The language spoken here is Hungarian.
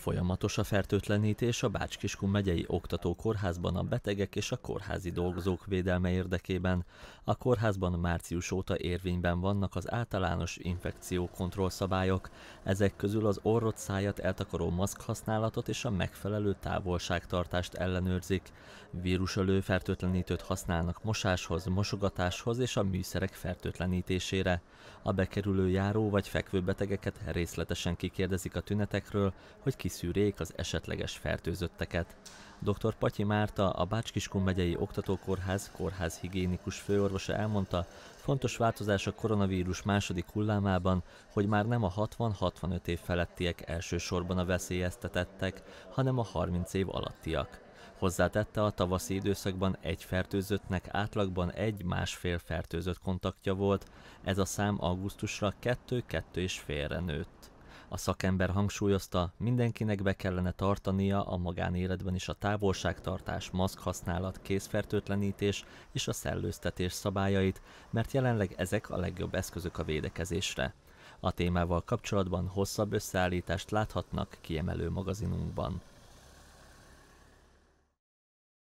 Folyamatos a fertőtlenítés a Bács-Kiskun megyei oktatókórházban a betegek és a kórházi dolgozók védelme érdekében. A kórházban március óta érvényben vannak az általános infekciókontroll szabályok, Ezek közül az orrot szájat eltakaró maszk használatot és a megfelelő távolságtartást ellenőrzik. Vírusölő fertőtlenítőt használnak mosáshoz, mosogatáshoz és a műszerek fertőtlenítésére. A bekerülő járó vagy fekvő betegeket részletesen kikérdezik a tünetekről, hogy ki kiszűrék az esetleges fertőzötteket. Dr. Patyi Márta, a Bácskiskun megyei oktatókórház kórház higiénikus főorvosa elmondta, fontos változás a koronavírus második hullámában, hogy már nem a 60-65 év felettiek elsősorban a veszélyeztetettek, hanem a 30 év alattiak. Hozzátette, a tavaszi időszakban egy fertőzöttnek átlagban egy-másfél fertőzött kontaktja volt, ez a szám augusztusra 2-2,5-re nőtt. A szakember hangsúlyozta, mindenkinek be kellene tartania a magánéletben is a távolságtartás, maszkhasználat, kézfertőtlenítés és a szellőztetés szabályait, mert jelenleg ezek a legjobb eszközök a védekezésre. A témával kapcsolatban hosszabb összeállítást láthatnak kiemelő magazinunkban.